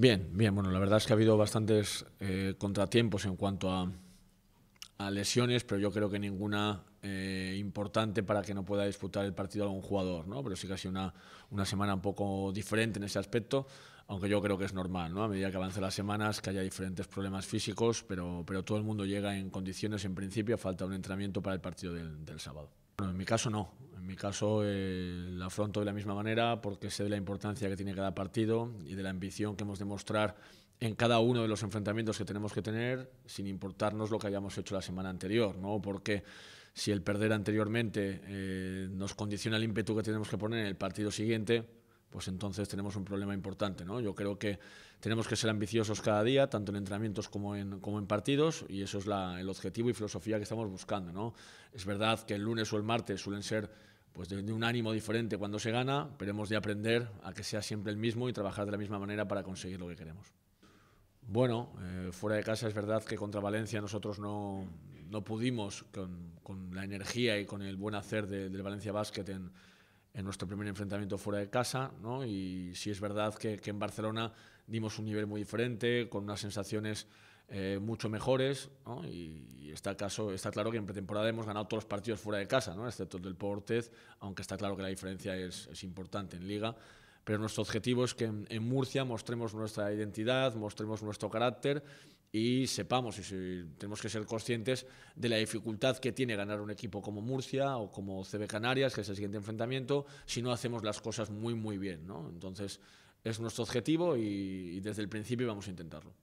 Bien, bueno, la verdad es que ha habido bastantes eh, contratiempos en cuanto a, lesiones, pero yo creo que ninguna eh, importante para que no pueda disputar el partido algún jugador, Pero sí casi una, una semana un poco diferente en ese aspecto, aunque yo creo que es normal, A medida que avanzan las semanas, que haya diferentes problemas físicos, pero, todo el mundo llega en condiciones, en principio, falta un entrenamiento para el partido del, del sábado. Bueno, en mi caso no, mi caso eh, afronto de la misma manera porque sé de la importancia que tiene cada partido y de la ambición que hemos de mostrar en cada uno de los enfrentamientos que tenemos que tener, sin importarnos lo que hayamos hecho la semana anterior, ¿no? Porque si el perder anteriormente eh, nos condiciona el ímpetu que tenemos que poner en el partido siguiente, pues entonces tenemos un problema importante, ¿no? Yo creo que tenemos que ser ambiciosos cada día, tanto en entrenamientos como en, como en partidos, y eso es la, el objetivo y filosofía que estamos buscando, ¿no? Es verdad que el lunes o el martes suelen ser pues de, un ánimo diferente cuando se gana, pero hemos de aprender a que sea siempre el mismo y trabajar de la misma manera para conseguir lo que queremos. Bueno, eh, fuera de casa es verdad que contra Valencia nosotros no, pudimos con, la energía y con el buen hacer del Valencia Basket en, nuestro primer enfrentamiento fuera de casa, y sí es verdad que en Barcelona dimos un nivel muy diferente, con unas sensaciones eh, mucho mejores. Y, está, claro que en pretemporada hemos ganado todos los partidos fuera de casa, ¿no? excepto el del Portez, aunque está claro que la diferencia es, importante en Liga. Pero nuestro objetivo es que en, Murcia mostremos nuestra identidad, mostremos nuestro carácter y sepamos y tenemos que ser conscientes de la dificultad que tiene ganar un equipo como Murcia o como CB Canarias, que es el siguiente enfrentamiento, si no hacemos las cosas muy muy bien, Entonces, es nuestro objetivo y desde el principio vamos a intentarlo.